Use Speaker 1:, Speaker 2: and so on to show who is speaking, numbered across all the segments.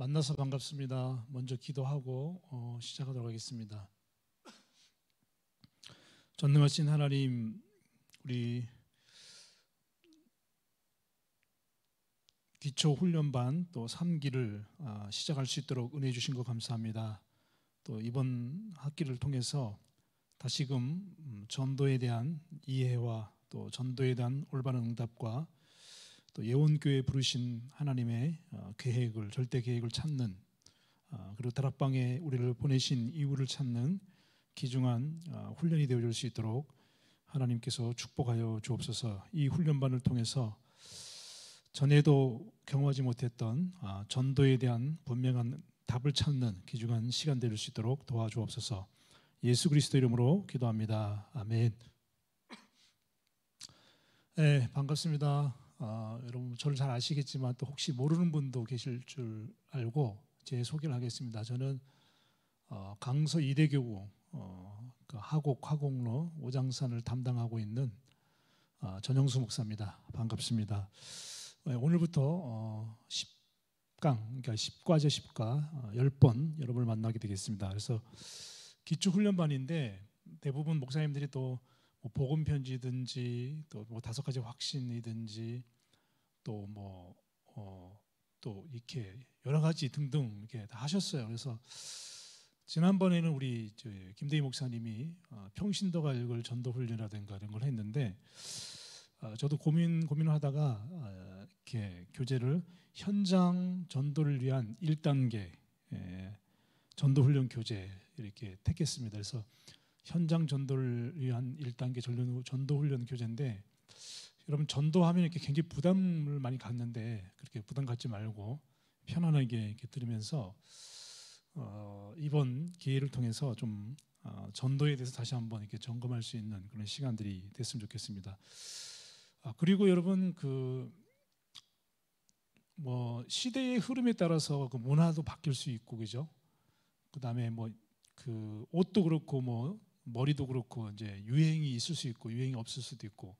Speaker 1: 만나서 반갑습니다. 먼저 기도하고 어, 시작하도록 하겠습니다. 전능하신 하나님, 우리 기초 훈련반 또 3기를 아, 시작할 수 있도록 은혜 주신 거 감사합니다. 또 이번 학기를 통해서 다시금 음, 전도에 대한 이해와 또 전도에 대한 올바른 응답과 또 예원교회 부르신 하나님의 어, 계획을 절대 계획을 찾는 어, 그리고 다락방에 우리를 보내신 이유를 찾는 기중한 어, 훈련이 되어줄 수 있도록 하나님께서 축복하여 주옵소서. 이 훈련반을 통해서 전에도 경험하지 못했던 아, 전도에 대한 분명한 답을 찾는 기중한 시간 되줄 수 있도록 도와주옵소서. 예수 그리스도 이름으로 기도합니다. 아멘. 네, 반갑습니다. 어, 여러분 저를 잘 아시겠지만 또 혹시 모르는 분도 계실 줄 알고 제 소개를 하겠습니다. 저는 어, 강서 이대교구 어, 그 하곡 하곡로 오장산을 담당하고 있는 어, 전영수 목사입니다. 반갑습니다. 네, 오늘부터 어, 10강, 그러니까 10과제 10과 어, 10번 여러분을 만나게 되겠습니다. 그래서 기초훈련반인데 대부분 목사님들이 또뭐 복음 편지든지 또뭐 다섯 가지 확신이든지 또뭐또 뭐, 어, 이렇게 여러 가지 등등 이렇게 다 하셨어요. 그래서 지난번에는 우리 김대희 목사님이 어, 평신도가 읽을 전도 훈련이라든가 이런 걸 했는데 어, 저도 고민 고민하다가 어, 이렇게 교재를 현장 전도를 위한 1단계 예, 전도 훈련 교재 이렇게 택했습니다. 그래서 현장 전도를 위한 1단계 전도, 훈련 교재인데 여러분 전도하면 이렇게 굉장히 부담을 많이 갖는데 그렇게 부담 갖지 말고 편안하게 이렇게 들으면서 어, 이번 기회를 통해서 좀 어, 전도에 대해서 다시 한번 이렇게 점검할 수 있는 그런 시간들이 됐으면 좋겠습니다. 아, 그리고 여러분 그 뭐 시대의 흐름에 따라서 그 문화도 바뀔 수 있고 그죠. 그다음에 뭐 그 옷도 그렇고 뭐 머리도 그렇고 이제 유행이 있을 수 있고 유행이 없을 수도 있고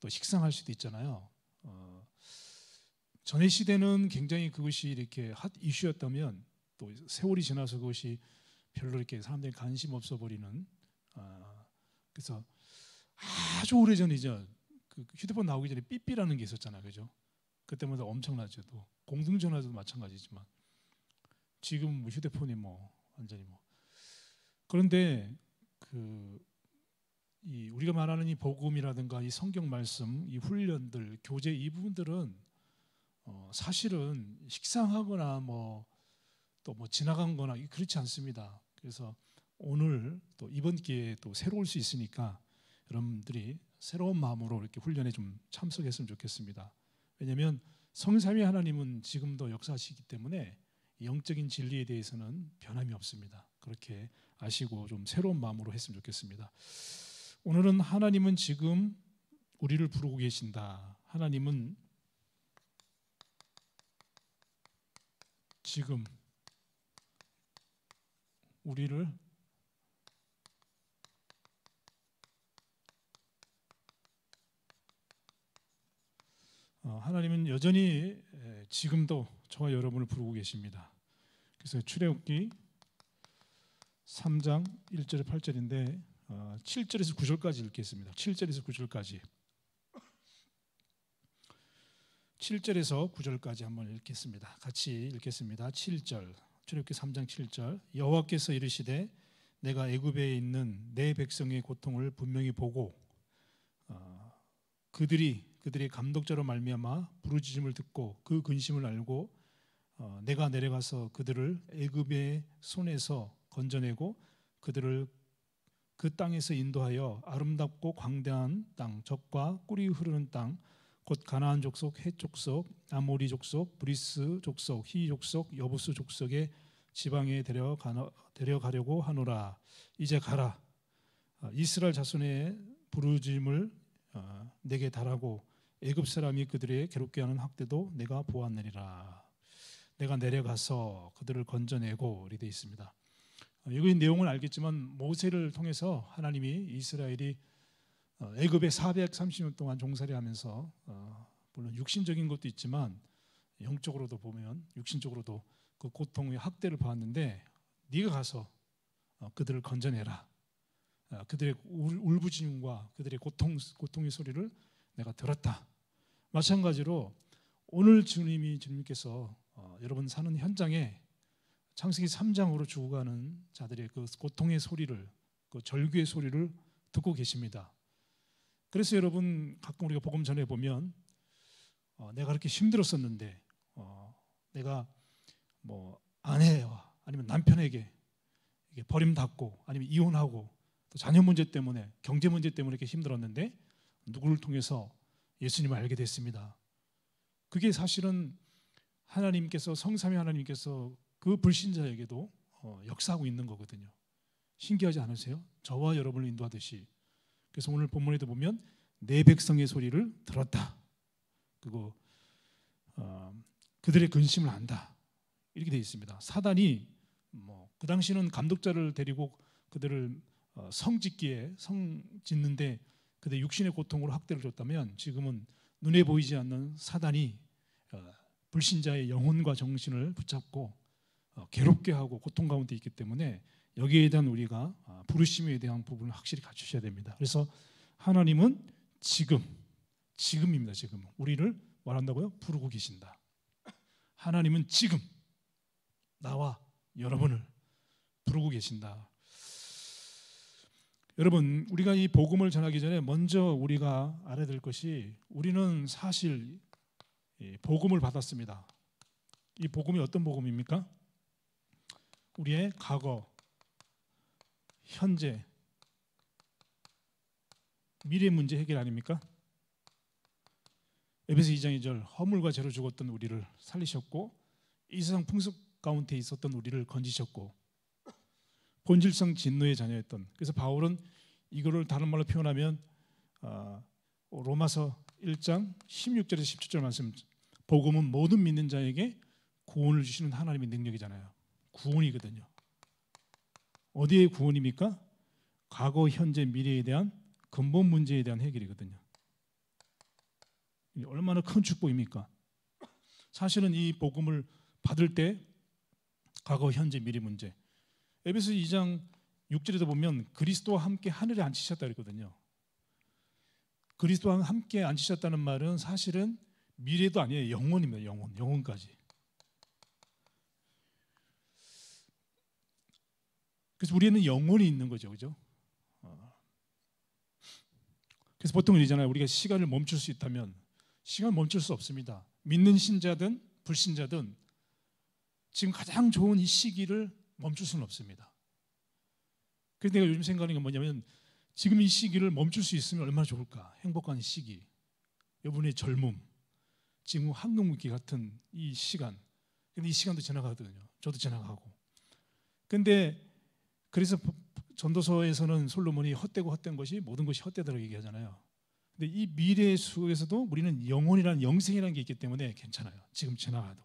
Speaker 1: 또 식상할 수도 있잖아요. 어, 전의 시대는 굉장히 그것이 이렇게 핫 이슈였다면 또 세월이 지나서 그것이 별로 이렇게 사람들이 관심 없어 버리는 어, 그래서 아주 오래 전이죠. 그 휴대폰 나오기 전에 삐삐라는 게 있었잖아요, 그죠? 그때마다 엄청나죠. 또 공중전화도 마찬가지지만 지금 뭐 휴대폰이 뭐 완전히 뭐 그런데 그이 우리가 말하는 이 복음이라든가 이 성경 말씀, 이 훈련들, 교재이 부분들은 어 사실은 식상하거나 뭐 또뭐 뭐 지나간거나 그렇지 않습니다. 그래서 오늘 또 이번 기회에 또 새로울 수 있으니까 여러분들이 새로운 마음으로 이렇게 훈련에 좀 참석했으면 좋겠습니다. 왜냐하면 성삼위 하나님은 지금도 역사하시기 때문에 영적인 진리에 대해서는 변함이 없습니다. 그렇게 아시고 좀 새로운 마음으로 했으면 좋겠습니다. 오늘은 하나님은 지금 우리를 부르고 계신다. 하나님은 지금 우리를 어, 하나님은 여전히 지금도 저와 여러분을 부르고 계십니다. 그래서 출애굽기 3장 1절에 8절인데 7절에서 어, 9절까지 읽겠습니다. 7절에서 9절까지 7절에서 9절까지 한번 읽겠습니다. 같이 읽겠습니다. 7절 출애굽기 3장 7절 여호와께서 이르시되 내가 애굽에 있는 내 백성의 고통을 분명히 보고 어, 그들이 그들의 감독자로 말미암아 부르짖음을 듣고 그 근심을 알고 어, 내가 내려가서 그들을 애굽의 손에서 건져내고 그들을 그 땅에서 인도하여 아름답고 광대한 땅, 적과 꿀이 흐르는 땅, 곧 가나안 족속, 헷 족속, 아모리 족속, 브리스 족속, 히 족속, 여부스 족속의 지방에 데려가, 데려가려고 하노라. 이제 가라. 아, 이스라엘 자손의 부르짐을 아, 내게 달하고 애굽 사람이 그들의 괴롭게 하는 학대도 내가 보았느니라. 내가 내려가서 그들을 건져내고 이렇게 돼 있습니다. 여기 어, 내용을 알겠지만 모세를 통해서 하나님이 이스라엘이 어, 애굽에 430년 동안 종살이 하면서 어, 물론 육신적인 것도 있지만 영적으로도 보면 육신적으로도 그 고통의 학대를 받았는데 네가 가서 그들을 건져내라. 그들의 울부짖음과 그들의 고통 고통의 소리를 내가 들었다. 마찬가지로 오늘 주님이 주님께서 여러분 사는 현장에 창세기 3장으로 죽어가는 자들의 그 고통의 소리를 그 절규의 소리를 듣고 계십니다. 그래서 여러분 가끔 우리가 복음 전해 보면 어, 내가 그렇게 힘들었었는데 어, 내가 뭐 아내와 아니면 남편에게 버림받고 아니면 이혼하고 또 자녀 문제 때문에 경제 문제 때문에 이렇게 힘들었는데 누구를 통해서 예수님을 알게 됐습니다. 그게 사실은 하나님께서 성삼위 하나님께서 그 불신자에게도 어, 역사하고 있는 거거든요. 신기하지 않으세요? 저와 여러분을 인도하듯이. 그래서 오늘 본문에도 보면 내 백성의 소리를 들었다. 그리고 어, 그들의 근심을 안다. 이렇게 되 있습니다. 사단이 뭐 그 당시는 감독자를 데리고 그들을 어, 성짓기에 성 짓는데 그들 육신의 고통으로 학대를 줬다면 지금은 눈에 보이지 않는 사단이 어, 불신자의 영혼과 정신을 붙잡고 어, 괴롭게 하고 고통 가운데 있기 때문에 여기에 대한 우리가 아, 부르심에 대한 부분을 확실히 갖추셔야 됩니다. 그래서 하나님은 지금 지금입니다. 지금 우리를 말한다고요? 부르고 계신다. 하나님은 지금 나와 여러분을 부르고 계신다. 여러분, 우리가 이 복음을 전하기 전에 먼저 우리가 알아야 될 것이 우리는 사실 이 예, 복음을 받았습니다. 이 복음이 어떤 복음입니까? 우리의 과거, 현재, 미래 문제 해결 아닙니까? 에베소 2장 2절 허물과 죄로 죽었던 우리를 살리셨고 이 세상 풍습 가운데 있었던 우리를 건지셨고 본질성 진노의 자녀였던 그래서 바울은 이거를 다른 말로 표현하면 어, 로마서 1장 16절에서 17절 말씀 복음은 모든 믿는 자에게 구원을 주시는 하나님의 능력이잖아요. 구원이거든요. 어디의 구원입니까? 과거, 현재, 미래에 대한 근본 문제에 대한 해결이거든요. 얼마나 큰 축복입니까? 사실은 이 복음을 받을 때 과거, 현재, 미래 문제. 에베소 2장 6절에도 보면 그리스도와 함께 하늘에 앉히셨다 그랬거든요. 그리스도와 함께 앉히셨다는 말은 사실은 미래도 아니에요. 영혼입니다. 영혼. 영혼까지. 그래서 우리는 영혼이 있는 거죠, 그죠? 어. 그래서 보통 이잖아요. 우리가 시간을 멈출 수 있다면 시간 멈출 수 없습니다. 믿는 신자든 불신자든 지금 가장 좋은 이 시기를 멈출 수는 없습니다. 그래서 내가 요즘 생각하는 게 뭐냐면 지금 이 시기를 멈출 수 있으면 얼마나 좋을까? 행복한 시기, 여분의 젊음, 지금 황금기 같은 이 시간. 근데 이 시간도 지나가거든요. 저도 지나가고. 근데 그래서 전도서에서는 솔로몬이 헛되고 헛된 것이 모든 것이 헛되다고 얘기하잖아요. 근데 이 미래 속에서도 우리는 영혼이란 영생이라는 게 있기 때문에 괜찮아요. 지금 지나가도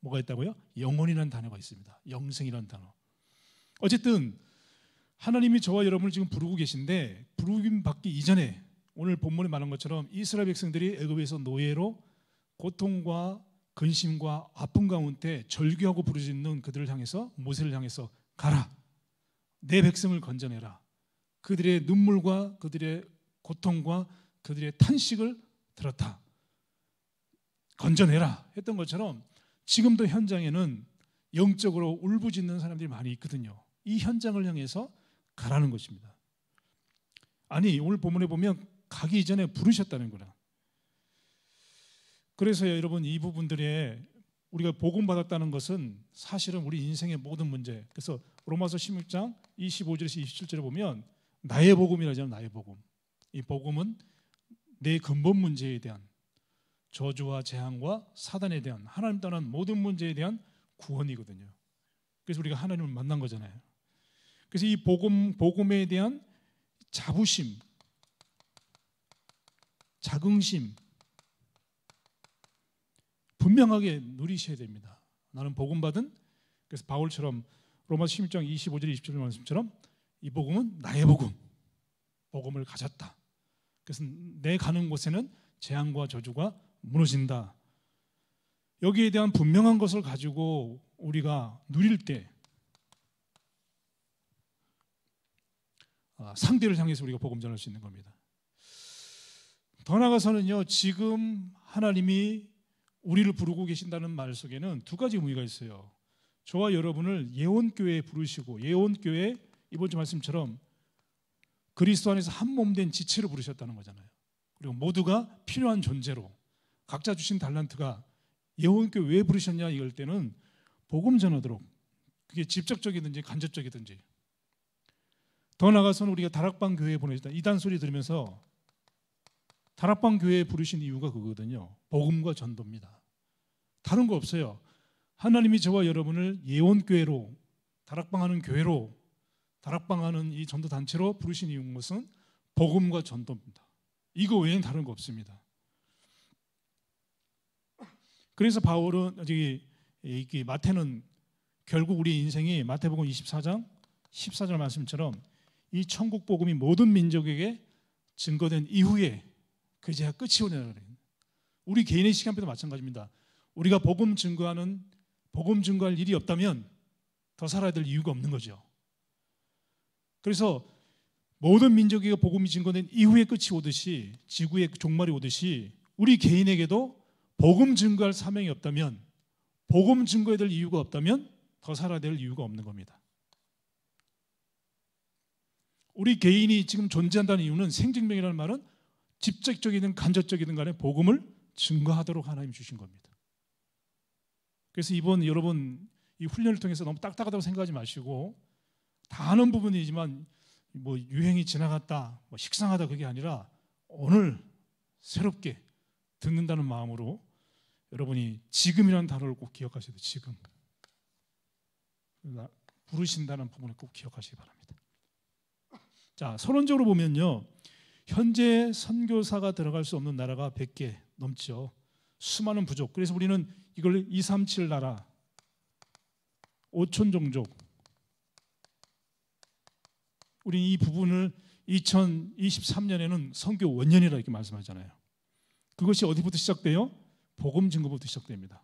Speaker 1: 뭐가 있다고요? 영혼이란 단어가 있습니다. 영생이란 단어. 어쨌든 하나님이 저와 여러분을 지금 부르고 계신데 부르김 받기 이전에 오늘 본문에 말한 것처럼 이스라엘 백성들이 애굽에서 노예로 고통과 근심과 아픔 가운데 절규하고 부르짖는 그들을 향해서 모세를 향해서 가라 내 백성을 건져내라. 그들의 눈물과 그들의 고통과 그들의 탄식을 들었다.
Speaker 2: 건져내라
Speaker 1: 했던 것처럼 지금도 현장에는 영적으로 울부짖는 사람들이 많이 있거든요. 이 현장을 향해서 가라는 것입니다. 아니 오늘 본문에 보면 가기 이전에 부르셨다는 거라. 그래서 여러분 이 부분들의 우리가 복음 받았다는 것은 사실은 우리 인생의 모든 문제. 그래서 로마서 16장 25절에서 27절에 보면 나의 복음이라잖아요. 나의 복음. 이 복음은 내 근본 문제에 대한 저주와 재앙과 사단에 대한 하나님 떠난 모든 문제에 대한 구원이거든요. 그래서 우리가 하나님을 만난 거잖아요. 그래서 이 복음 복음에 대한 자부심, 자긍심 분명하게 누리셔야 됩니다. 나는 복음 받은 그래서 바울처럼 로마 16장 25절 27절 말씀처럼 이 복음은 나의 복음 복음을 가졌다. 그래서 내 가는 곳에는 재앙과 저주가 무너진다. 여기에 대한 분명한 것을 가지고 우리가 누릴 때 아, 상대를 향해서 우리가 복음 전할 수 있는 겁니다. 더 나아가서는요, 지금 하나님이 우리를 부르고 계신다는 말 속에는 두 가지 의미가 있어요. 저와 여러분을 예원교회에 부르시고 예원교회 이번 주 말씀처럼 그리스도 안에서 한 몸된 지체를 부르셨다는 거잖아요. 그리고 모두가 필요한 존재로 각자 주신 달란트가 예원교회 왜 부르셨냐 이럴 때는 복음 전하도록 그게 직접적이든지 간접적이든지 더 나아가서는 우리가 다락방 교회에 보내졌다 이단 소리 들으면서 다락방 교회에 부르신 이유가 그거거든요. 복음과 전도입니다. 다른 거 없어요. 하나님이 저와 여러분을 예원교회로 다락방하는 교회로 다락방하는 이 전도 단체로 부르신 이유인 것은 복음과 전도입니다. 이거 외에는 다른 거 없습니다. 그래서 바울은 저기 이게 마태는 결국 우리 인생이 마태복음 24장 14절 말씀처럼 이 천국 복음이 모든 민족에게 증거된 이후에 그제야 끝이 오냐라요 우리 개인의 시간표도 마찬가지입니다. 우리가 복음 증거하는 복음 증거할 일이 없다면 더 살아야 될 이유가 없는 거죠. 그래서 모든 민족에게 복음이 증거된 이후에 끝이 오듯이 지구의 종말이 오듯이 우리 개인에게도 복음 증거할 사명이 없다면 복음 증거해야 될 이유가 없다면 더 살아야 될 이유가 없는 겁니다. 우리 개인이 지금 존재한다는 이유는 생증명이라는 말은 직접적이든 간접적이든 간에 복음을 증거하도록 하나님 주신 겁니다. 그래서 이번 여러분 이 훈련을 통해서 너무 딱딱하다고 생각하지 마시고 다 아는 부분이지만 뭐 유행이 지나갔다, 뭐 식상하다 그게 아니라 오늘 새롭게 듣는다는 마음으로 여러분이 지금이라는 단어를 꼭 기억하셔야 돼요. 지금 부르신다는 부분을 꼭 기억하시기 바랍니다. 자 서론적으로 보면요, 현재 선교사가 들어갈 수 없는 나라가 100개 넘죠. 수많은 부족. 그래서 우리는 이걸 237 나라 5천 종족 우리는 이 부분을 2023년에는 선교 원년이라 이렇게 말씀하잖아요. 그것이 어디부터 시작돼요? 복음 증거부터 시작됩니다.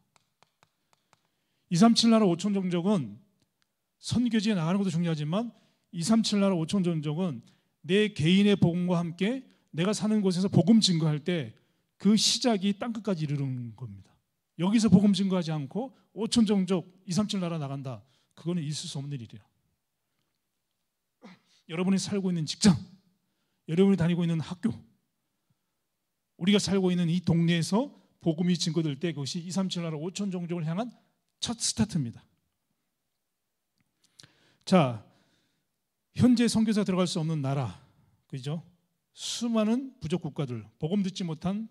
Speaker 1: 237 나라 5천 종족은 선교지에 나가는 것도 중요하지만 237 나라 5천 종족은 내 개인의 복음과 함께 내가 사는 곳에서 복음 증거할 때 그 시작이 땅끝까지 이르는 겁니다. 여기서 복음 증거하지 않고 5천 종족 2, 3천 나라 나간다. 그거는 있을 수 없는 일이야. 여러분이 살고 있는 직장, 여러분이 다니고 있는 학교, 우리가 살고 있는 이 동네에서 복음이 증거될 때 그것이 2, 3천 나라 5천 종족을 향한 첫 스타트입니다. 자, 현재 선교사 들어갈 수 없는 나라, 그죠? 수많은 부족 국가들, 복음 듣지 못한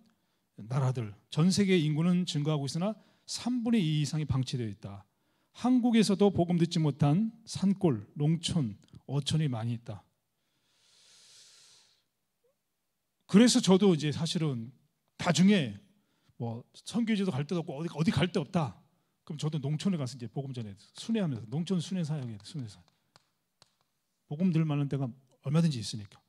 Speaker 1: 나라들, 전 세계 인구는 증가하고 있으나 3분의 2 이상이 방치되어 있다. 한국에서도 복음 듣지 못한 산골, 농촌, 어촌이 많이 있다. 그래서 저도 이제 사실은 다중에 뭐 선교지도 갈 데도 없고 어디 어디 갈 데 없다. 그럼 저도 농촌에 가서 이제 복음 전에 순회하면서 농촌 순회 사역에 순회 사 복음 들 만한 데가 얼마든지 있으니까.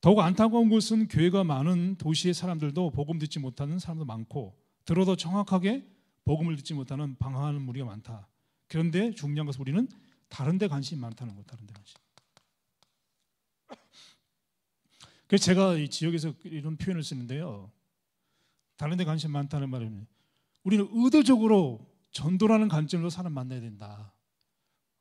Speaker 1: 더욱 안타까운 것은 교회가 많은 도시의 사람들도 복음 듣지 못하는 사람도 많고 들어도 정확하게 복음을 듣지 못하는 방황하는 무리가 많다. 그런데 중요한 것은 우리는 다른 데 관심이 많다는 것, 다른 데 관심. 그래서 제가 이 지역에서 이런 표현을 쓰는데요. 다른 데 관심 많다는 말입니다. 우리는 의도적으로 전도라는 관점으로 사람 만나야 된다.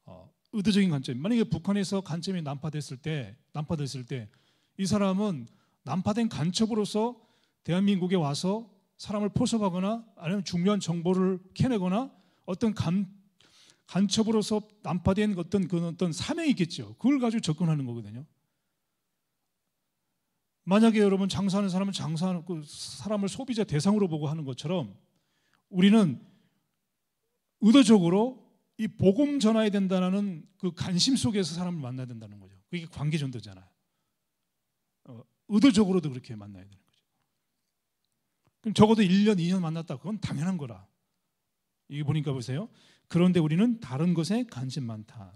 Speaker 1: 어, 의도적인 관점. 만약에 북한에서 관점이 난파됐을 때, 난파됐을 때, 이 사람은 난파된 간첩으로서 대한민국에 와서 사람을 포섭하거나 아니면 중요한 정보를 캐내거나 어떤 감, 간첩으로서 난파된 어떤 그 어떤 사명이 있겠죠. 그걸 가지고 접근하는 거거든요. 만약에 여러분 장사하는 사람은 장사하는 그 사람을 소비자 대상으로 보고 하는 것처럼 우리는 의도적으로 이 복음 전해야 된다는 그 관심 속에서 사람을 만나야 된다는 거죠. 그게 관계 전도잖아요. 어, 의도적으로도 그렇게 만나야 되는 거죠. 그럼 적어도 1년, 2년 만났다. 그건 당연한 거라. 이게 보니까 보세요. 그런데 우리는 다른 것에 관심 많다.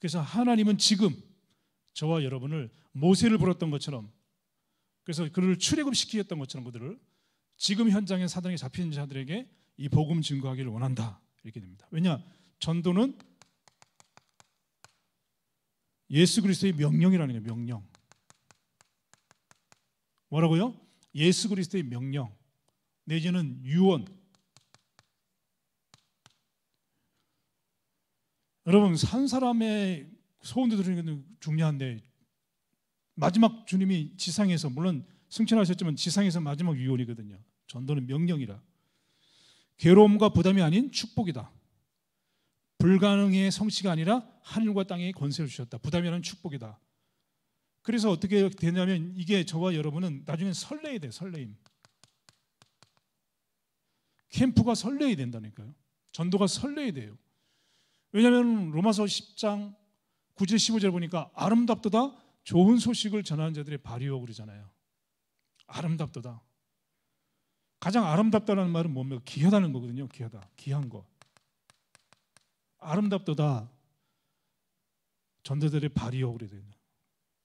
Speaker 1: 그래서 하나님은 지금 저와 여러분을 모세를 불었던 것처럼 그래서 그를 출애굽시키겠던 것처럼 그들을 지금 현장에 사단에 잡힌 자들에게 이 복음 증거하기를 원한다. 이렇게 됩니다. 왜냐? 전도는 예수 그리스도의 명령이라는 거예요. 명령. 뭐라고요? 예수 그리스도의 명령. 내지는 유언. 여러분 산 사람의 소원도 들으는 게 중요한데 마지막 주님이 지상에서 물론 승천하셨지만 지상에서 마지막 유언이거든요. 전도는 명령이라. 괴로움과 부담이 아닌 축복이다. 불가능의 성취가 아니라 하늘과 땅의 권세를 주셨다. 부담이라는 축복이다. 그래서 어떻게 되냐면 이게 저와 여러분은 나중에 설레야 돼 설레임. 캠프가 설레야 된다니까요. 전도가 설레야 돼요. 왜냐하면 로마서 10장 9절 15절 보니까 아름답도다 좋은 소식을 전하는 자들의 발이요 그러잖아요. 아름답도다. 가장 아름답다는 말은 뭡니까? 귀하다는 거거든요. 귀하다. 귀한 거. 아름답도다. 전자들의 발이요. 그래요.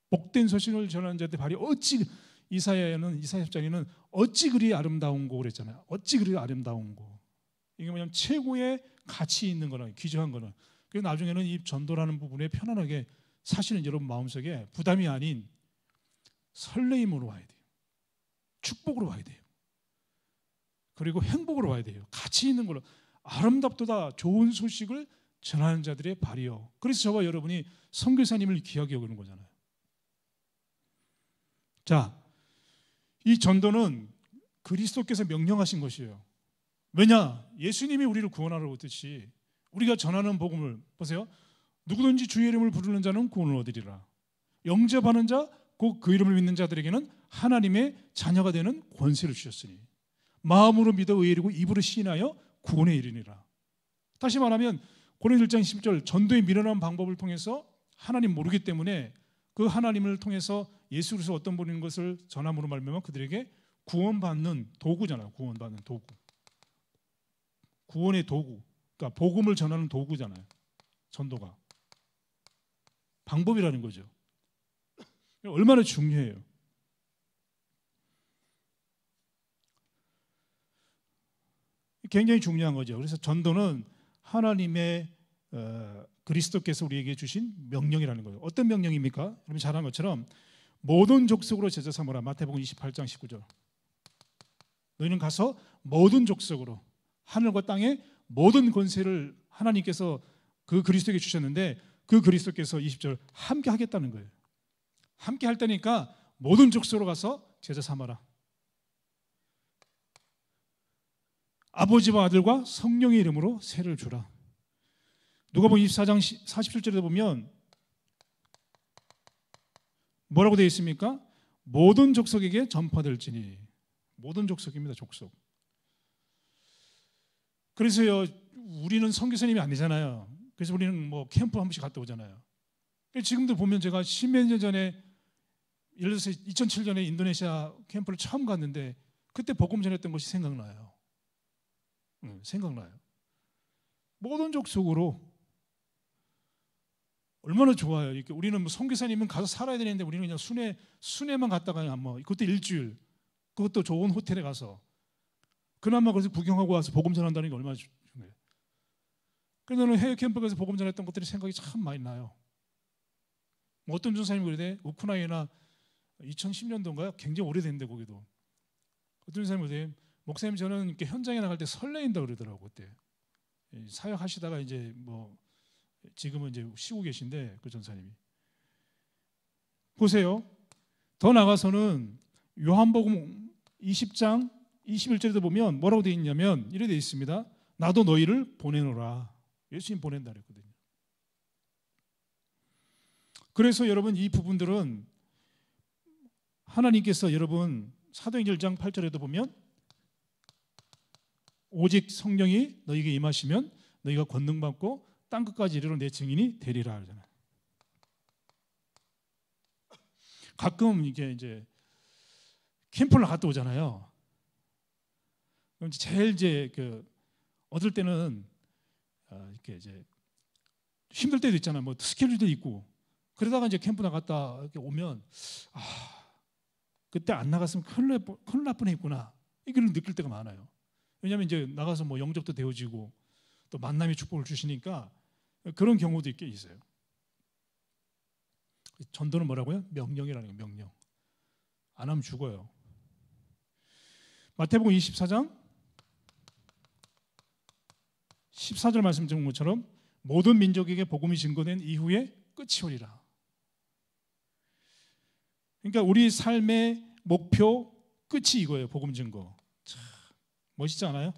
Speaker 1: 복된 소식을 전하는 자들 발이 어찌 이사야에는 이사협장에는 어찌 그리 아름다운 거 그랬잖아요. 어찌 그리 아름다운 거. 이게 뭐냐면 최고의 가치 있는 거는 귀중한 거는. 그래서 나중에는 이 전도라는 부분에 편안하게 사실은 여러분 마음속에 부담이 아닌 설레임으로 와야 돼요. 축복으로 와야 돼요. 그리고 행복으로 와야 돼요. 가치 있는 걸로 아름답도다 좋은 소식을 전하는 자들의 발이요. 그래서 저와 여러분이 선교사님을 귀하게 여기는 거잖아요. 자, 이 전도는 그리스도께서 명령하신 것이에요. 왜냐? 예수님이 우리를 구원하러 오듯이 우리가 전하는 복음을 보세요. 누구든지 주의 이름을 부르는 자는 구원을 얻으리라. 영접하는 자, 곧 그 이름을 믿는 자들에게는 하나님의 자녀가 되는 권세를 주셨으니. 마음으로 믿어 의에 이르고 입으로 시인하여 구원에 이르니라. 다시 말하면 고린도 1 10절 전도에 밀어난 방법을 통해서 하나님 모르기 때문에 그 하나님을 통해서 예수 그리스도 어떤 분인 것을 전함으로 말미암아 그들에게 구원받는 도구잖아요. 구원받는 도구. 구원의 도구. 그러니까 복음을 전하는 도구잖아요. 전도가. 방법이라는 거죠. 얼마나 중요해요. 굉장히 중요한 거죠. 그래서 전도는 하나님의 어, 그리스도께서 우리에게 주신 명령이라는 거예요. 어떤 명령입니까? 여러분 잘아 것처럼 모든 족속으로 제자 삼으라. 마태복음 28장 19절. 너희는 가서 모든 족속으로 하늘과 땅의 모든 권세를 하나님께서 그 그리스도에게 주셨는데 그 그리스도께서 20절 함께 하겠다는 거예요. 함께 할 때니까 모든 족속으로 가서 제자 삼아라. 아버지와 아들과 성령의 이름으로 세를 주라. 누가복음 24장 47절에 보면 뭐라고 되어 있습니까? 모든 족속에게 전파될지니 모든 족속입니다. 족속. 그래서요 우리는 선교사님이 아니잖아요. 그래서 우리는 뭐 캠프 한 번씩 갔다 오잖아요. 지금도 보면 제가 십몇 년 전에 예를 들어서 2007년에 인도네시아 캠프를 처음 갔는데 그때 복음 전했던 것이 생각나요. 음, 생각나요. 모든 족속으로 얼마나 좋아요. 이렇게 우리는 뭐 성교사님은 가서 살아야 되는데 우리는 그냥 순회 순회만 갔다가 그냥 뭐 그것도 일주일, 그것도 좋은 호텔에 가서 그나마 그래서 구경하고 와서 복음 전한다는 게 얼마나 중요해요. 그래서 는 해외 캠프에서 복음 전했던 것들이 생각이 참 많이 나요. 뭐 어떤 전사님그래도 우크라이나 2010년도인가요? 굉장히 오래된데 거기도 어떤 전사님 그러대 목사님 저는 이렇게 현장에 나갈 때 설레인다 그러더라고 그때 사역하시다가 이제 뭐 지금은 이제 쉬고 계신데 그 전사님이 보세요 더 나가서는 요한복음 20장 21절에도 보면 뭐라고 되어 있냐면 이래 되어 있습니다 나도 너희를 보내노라 예수님 보낸다 그랬거든요 그래서 여러분 이 부분들은 하나님께서 여러분 사도행전 1장 8절에도 보면 오직 성령이 너희에게 임하시면 너희가 권능받고 땅 끝까지 이르러 내 증인이 되리라 그러잖아요. 가끔 이게 이제 캠프를 갔다 오잖아요. 그럼 제일 이제 그 얻을 때는 어, 이렇게 이제 힘들 때도 있잖아요. 뭐 스케줄도 있고 그러다가 이제 캠프 나갔다 이렇게 오면 아 그때 안 나갔으면 큰일 날, 큰일 날 뻔했구나 이걸 느낄 때가 많아요. 왜냐하면 이제 나가서 뭐 영접도 되어지고 또 만남의 축복을 주시니까 그런 경우도 꽤 있어요. 전도는 뭐라고요? 명령이라는 거예요. 명령. 안 하면 죽어요. 마태복음 24장 14절 말씀 드린 것처럼 모든 민족에게 복음이 증거된 이후에 끝이 오리라. 그러니까 우리 삶의 목표 끝이 이거예요. 복음 증거. 참 멋있지 않아요?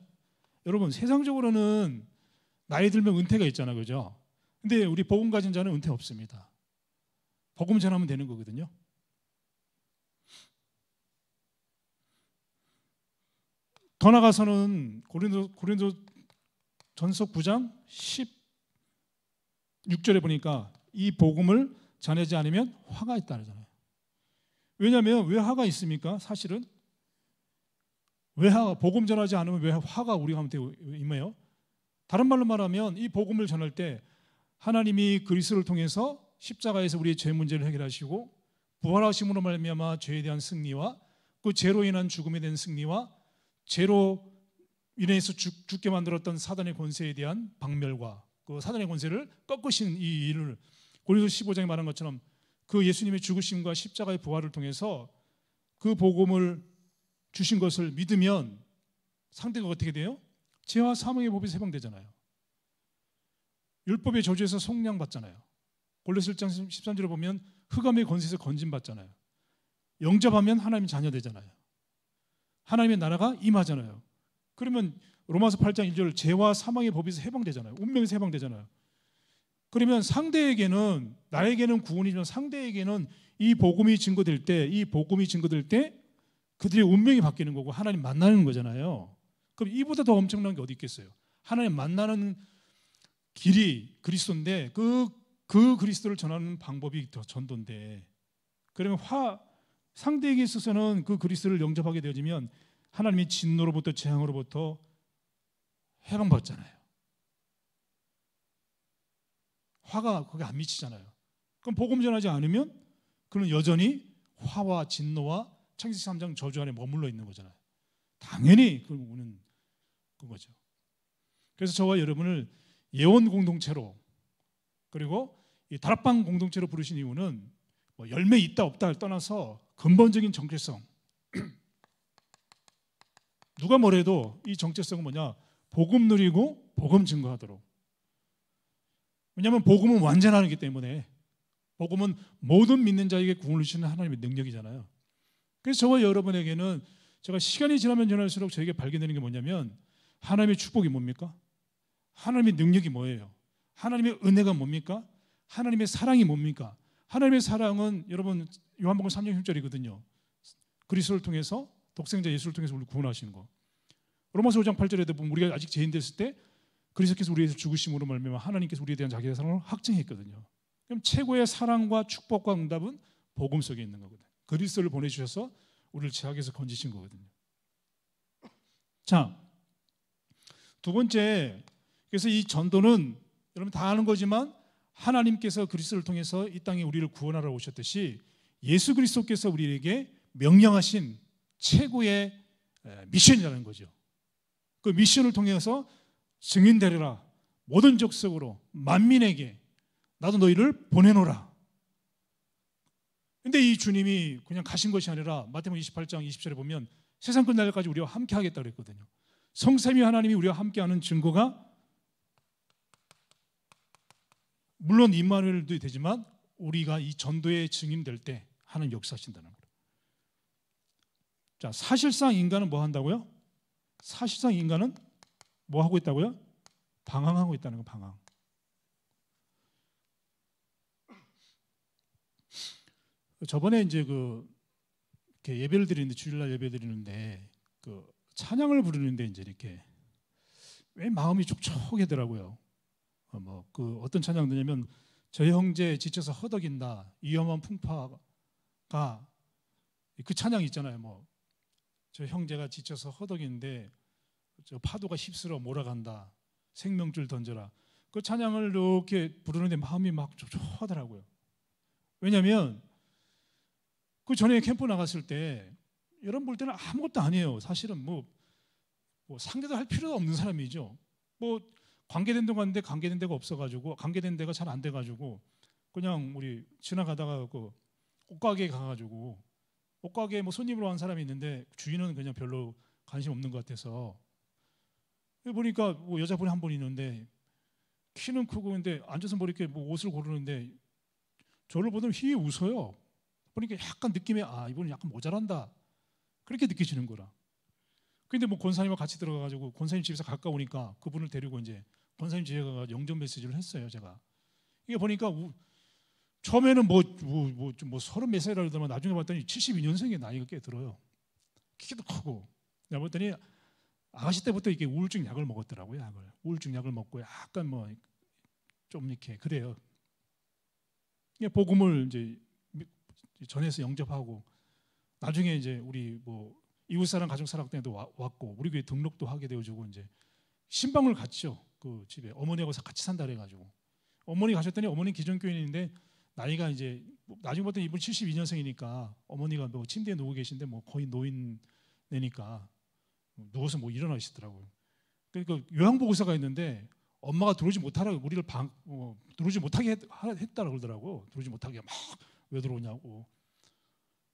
Speaker 1: 여러분 세상적으로는 나이 들면 은퇴가 있잖아 그죠? 근데 우리 복음 가진 자는 은퇴 없습니다. 복음 전하면 되는 거거든요. 더 나가서는 고린도 고린도 전속 9장 16절에 보니까 이 복음을 전하지 않으면 화가 있다 그잖아요 왜냐하면 왜 화가 있습니까? 사실은 왜 화가 복음 전하지 않으면 왜 화가 우리 가운데 임해요? 다른 말로 말하면 이 복음을 전할 때 하나님이 그리스도를 통해서 십자가에서 우리의 죄 문제를 해결하시고 부활하심으로 말미암아 죄에 대한 승리와 그 죄로 인한 죽음에 대한 승리와 죄로 인해서 죽, 죽게 만들었던 사단의 권세에 대한 박멸과 그 사단의 권세를 꺾으신 이 일을 고린도 15장에 말한 것처럼 그 예수님의 죽으심과 십자가의 부활을 통해서 그 복음을 주신 것을 믿으면 상대가 어떻게 돼요? 죄와 사망의 법에 해방되잖아요. 율법의 저주에서 속량 받잖아요. 골로새 장 13절을 보면 흑암의 권세에서 건진 받잖아요. 영접하면 하나님 자녀 되잖아요. 하나님의 나라가 임하잖아요. 그러면 로마서 8장 1절 죄와 사망의 법에서 해방되잖아요. 운명에서 해방되잖아요. 그러면 상대에게는 나에게는 구원이지만 상대에게는 이 복음이 증거될 때, 이 복음이 증거될 때 그들의 운명이 바뀌는 거고 하나님 만나는 거잖아요. 그럼 이보다 더 엄청난 게 어디 있겠어요? 하나님 만나는 길이 그리스도인데 그, 그 그리스도를 전하는 방법이 더 전도인데 그러면 화 상대에게 있어서는 그 그리스도를 영접하게 되어지면 하나님의 진노로부터 재앙으로부터 해방받잖아요. 화가 거기 안 미치잖아요. 그럼 복음 전하지 않으면 그는 여전히 화와 진노와 창세기 3장 저주 안에 머물러 있는 거잖아요. 당연히 그걸 우는 그거죠. 그래서 저와 여러분을 예원 공동체로 그리고 이 다락방 공동체로 부르신 이유는 뭐 열매 있다 없다를 떠나서 근본적인 정체성 누가 뭐래도 이 정체성은 뭐냐 복음 누리고 복음 증거하도록 왜냐하면 복음은 완전하기 때문에 복음은 모든 믿는 자에게 구원을 주시는 하나님의 능력이잖아요 그래서 저와 여러분에게는 제가 시간이 지나면 지날수록 저에게 발견되는 게 뭐냐면 하나님의 축복이 뭡니까? 하나님의 능력이 뭐예요? 하나님의 은혜가 뭡니까? 하나님의 사랑이 뭡니까? 하나님의 사랑은 여러분 요한복음 3장 6절이거든요. 그리스도를 통해서 독생자 예수를 통해서 우리 구원하신 거. 로마서 5장 8절에도 보면 우리가 아직 죄인 됐을 때 그리스도께서 우리에서 죽으심으로 말미암아 하나님께서 우리에 대한 자기의 사랑을 확증했거든요. 그럼 최고의 사랑과 축복과 응답은 복음 속에 있는 거거든요. 그리스도를 보내주셔서 우리를 죄악에서 건지신 거거든요. 자, 두 번째, 그래서 이 전도는 여러분 다 아는 거지만 하나님께서 그리스도를 통해서 이 땅에 우리를 구원하러 오셨듯이 예수 그리스도께서 우리에게 명령하신 최고의 미션이라는 거죠. 그 미션을 통해서 증인 되리라 모든 족속으로 만민에게 나도 너희를 보내노라. 근데 이 주님이 그냥 가신 것이 아니라 마태복음 28장 20절에 보면 세상 끝날 까지 우리와 함께 하겠다 그랬거든요. 성삼위 하나님이 우리와 함께 하는 증거가 물론 임마누엘도 되지만 우리가 이 전도의 증인 될때 하는 역사신다는 거예요. 자, 사실상 인간은 뭐 한다고요? 사실상 인간은 뭐 하고 있다고요? 방황하고 있다는 거 방황. 그 저번에 이제 그 예배를 드리는데 주일날 예배 드리는데 그 찬양을 부르는데 이제 이렇게 왜 마음이 촉촉해더라고요. 어 뭐그 어떤 찬양도냐면 저 형제 지쳐서 허덕인다 위험한 풍파가 그 찬양 있잖아요. 뭐 저 형제가 지쳐서 허덕인데 저 파도가 휩쓸어 몰아간다 생명줄 던져라 그 찬양을 이렇게 부르는데 마음이 막 촉촉하더라고요. 왜냐하면 그 전에 캠프 나갔을 때 여러분 볼 때는 아무것도 아니에요. 사실은 뭐, 뭐 상대도 할 필요도 없는 사람이죠. 뭐 관계된 데 갔는데 관계된 데가 없어가지고 관계된 데가 잘 안 돼가지고 그냥 우리 지나가다가 그 옷가게에 가가지고 옷가게에 뭐 손님으로 한 사람이 있는데 주인은 그냥 별로 관심 없는 것 같아서 보니까 뭐 여자분이 한 분 있는데 키는 크고 근데 앉아서 뭐 이렇게 뭐 옷을 고르는데 저를 보면 희히 웃어요. 보니까 약간 느낌이아 이분은 약간 모자란다 그렇게 느껴지는 거라. 근데 뭐 권사님과 같이 들어가가지고 권사님 집에서 가까우니까 그분을 데리고 이제 권사님 집에 가 영접 메시지를 했어요 제가. 이게 보니까 우, 처음에는 뭐뭐뭐 뭐, 뭐 서른 몇 살이라 더만 나중에 봤더니 72년생의 나이가 꽤 들어요. 키도 크고. 내가 봤더니 아가씨 때부터 이게 우울증 약을 먹었더라고요 약을. 우울증 약을 먹고 약간 뭐 좀 이렇게 그래요. 복음을 이제 전에서 영접하고 나중에 이제 우리 뭐 이웃 사랑 가족 사랑 때도 왔고 우리 교회 등록도 하게 되어주고 이제 신방을 갔죠 그 집에 어머니하고 같이 산다 그래가지고 어머니 가셨더니 어머니 기존 교인인데 나이가 이제 뭐 나중에 볼때 이분 72년생이니까 어머니가 뭐 침대에 누워 계신데 뭐 거의 노인내니까 뭐 누워서 뭐 일어나시더라고요. 그러니까 요양보고사가 있는데 엄마가 들어오지 못하라고 우리를 방 어, 들어오지 못하게 했, 했다라고 그러더라고. 들어오지 못하게 막 왜 들어오냐고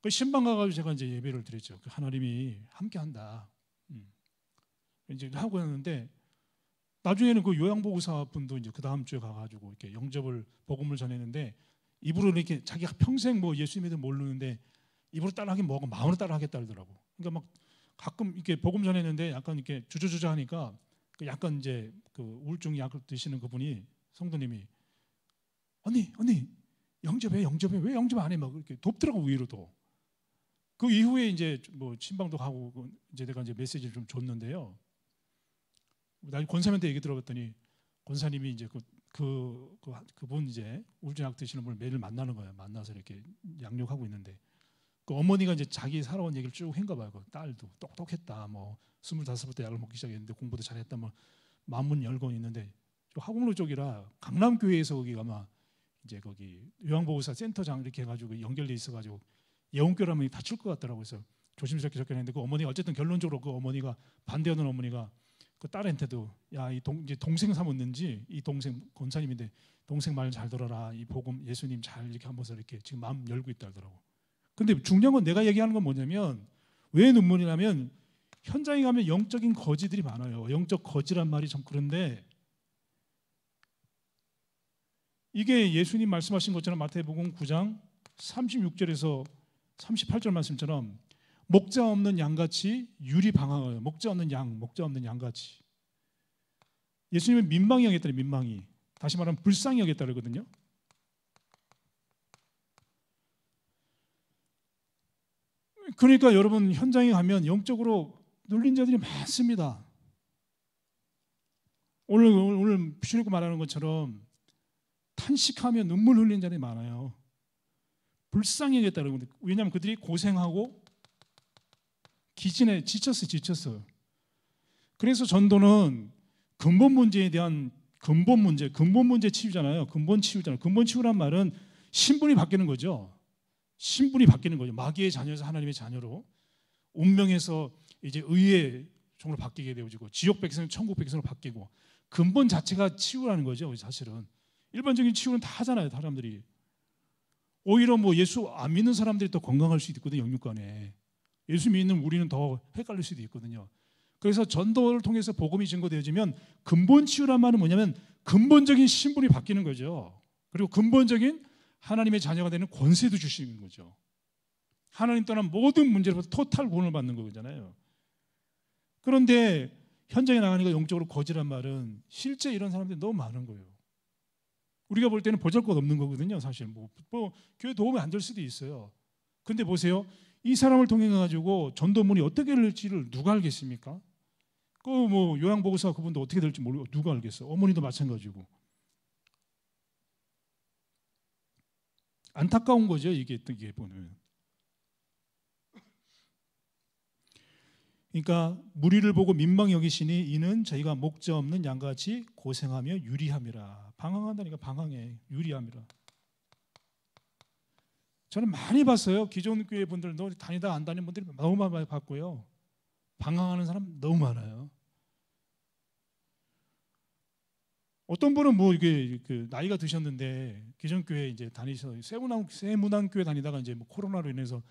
Speaker 1: 그 신방가 가지고 제가 이제 예배를 드렸죠. 그 하나님이 함께한다. 음. 이제 하고 있는데 나중에는 그 요양보호사 분도 이제 그 다음 주에 가가지고 이렇게 영접을 복음을 전했는데 입으로 이렇게 자기가 평생 뭐 예수님에 대 모르는데 입으로 따라하긴 뭐고 마음으로 따라하겠다 그러더라고. 그러니까 막 가끔 이렇게 복음 전했는데 약간 이렇게 주저주저 하니까 그 약간 이제 그 우울증 약을 드시는 그분이 성도님이 언니 언니 영접해 영접해 왜 영접 안해막 이렇게 돕더라고 위로도 그 이후에 이제 뭐친방도가고 이제 내가 이제 메시지를 좀 줬는데요. 나중 권사님한테 얘기 들어봤더니 권사님이 이제 그, 그, 그 그분 이제 울진학 드시는 분을 매일 만나는 거예요. 만나서 이렇게 양육하고 있는데 그 어머니가 이제 자기 살아온 얘기를 쭉 한가 봐요. 그 딸도 똑똑했다. 뭐 스물다섯 살때 약을 먹기 시작했는데 공부도 잘했다. 뭐 만문 열건 있는데 학원로 쪽이라 강남 교회에서 거기 아마 이제 거기 요양보호사 센터장 이렇게 해가지고 연결돼 있어가지고 예언교라면 다칠 것 같더라고요. 그래서 조심스럽게 접근했는데 그 어머니가 어쨌든 결론적으로 그 어머니가 반대하는 어머니가 그 딸한테도 야 이 동 이제 동생 삼았는지 이 동생 권사님인데 동생 말 잘 들어라 이 복음 예수님 잘 이렇게 한번서 이렇게 지금 마음 열고 있다 하더라고. 근데 중요한 건 내가 얘기하는 건 뭐냐면 왜 눈물이 나면 현장에 가면 영적인 거지들이 많아요. 영적 거지란 말이 참 그런데 이게 예수님 말씀하신 것처럼 마태복음 9장 36절에서 38절 말씀처럼 목자 없는 양같이 유리 방황하여 목자 없는 양, 목자 없는 양같이 예수님은 민망히 여겼다는 민망이 다시 말하면 불쌍히 여겼다 그러거든요. 그러니까 여러분 현장에 가면 영적으로 눌린 자들이 많습니다. 오늘 오늘, 오늘 고 말하는 것처럼 탄식하며 눈물 흘린 자들이 많아요. 불쌍히 여겼다는 겁니다. 왜냐하면 그들이 고생하고 기진에 지쳤어요. 지쳤어요. 그래서 전도는 근본 문제에 대한 근본 문제, 근본 문제 치유잖아요. 근본 치유잖아요. 근본 치유란 말은 신분이 바뀌는 거죠. 신분이 바뀌는 거죠. 마귀의 자녀에서 하나님의 자녀로 운명에서 이제 의의 종으로 바뀌게 되어지고 지옥 백성, 천국 백성으로 바뀌고 근본 자체가 치유라는 거죠. 사실은 일반적인 치유는 다 하잖아요. 사람들이 오히려 뭐 예수 안 믿는 사람들이 더 건강할 수도 있거든요. 영육간에. 예수 믿는 우리는 더 헷갈릴 수도 있거든요. 그래서 전도를 통해서 복음이 증거되어지면 근본 치유란 말은 뭐냐면 근본적인 신분이 바뀌는 거죠. 그리고 근본적인 하나님의 자녀가 되는 권세도 주시는 거죠. 하나님 떠난 모든 문제로부터 토탈 구원을 받는 거잖아요. 그런데 현장에 나가니까 영적으로 거지란 말은 실제 이런 사람들이 너무 많은 거예요. 우리가 볼 때는 보잘것 없는 거거든요. 사실 뭐, 뭐 교회 도움이 안 될 수도 있어요. 근데 보세요. 이 사람을 통해 가지고 전도문이 어떻게 될지를 누가 알겠습니까? 그뭐 요양보고사 그분도 어떻게 될지 모르고 누가 알겠어. 어머니도 마찬가지고. 안타까운 거죠. 이게 이게 보면. 그러니까 무리를 보고 민망 여기시니 이는 저희가 목자 없는 양 같이 고생하며 유리함이라. 방황한다니까 방황해. 유리함이라. 저는 많이 봤어요. 기존 교회 분들도 다니다 안 다니는 분들이 너무 많이 봤고요. 방황하는 사람 너무 많아요. 어떤 분은 뭐 이게 그 나이가 드셨는데 기존 교회 이제 다니셔 새문안 새문안 교회 다니다가 이제 뭐 코로나로 인해서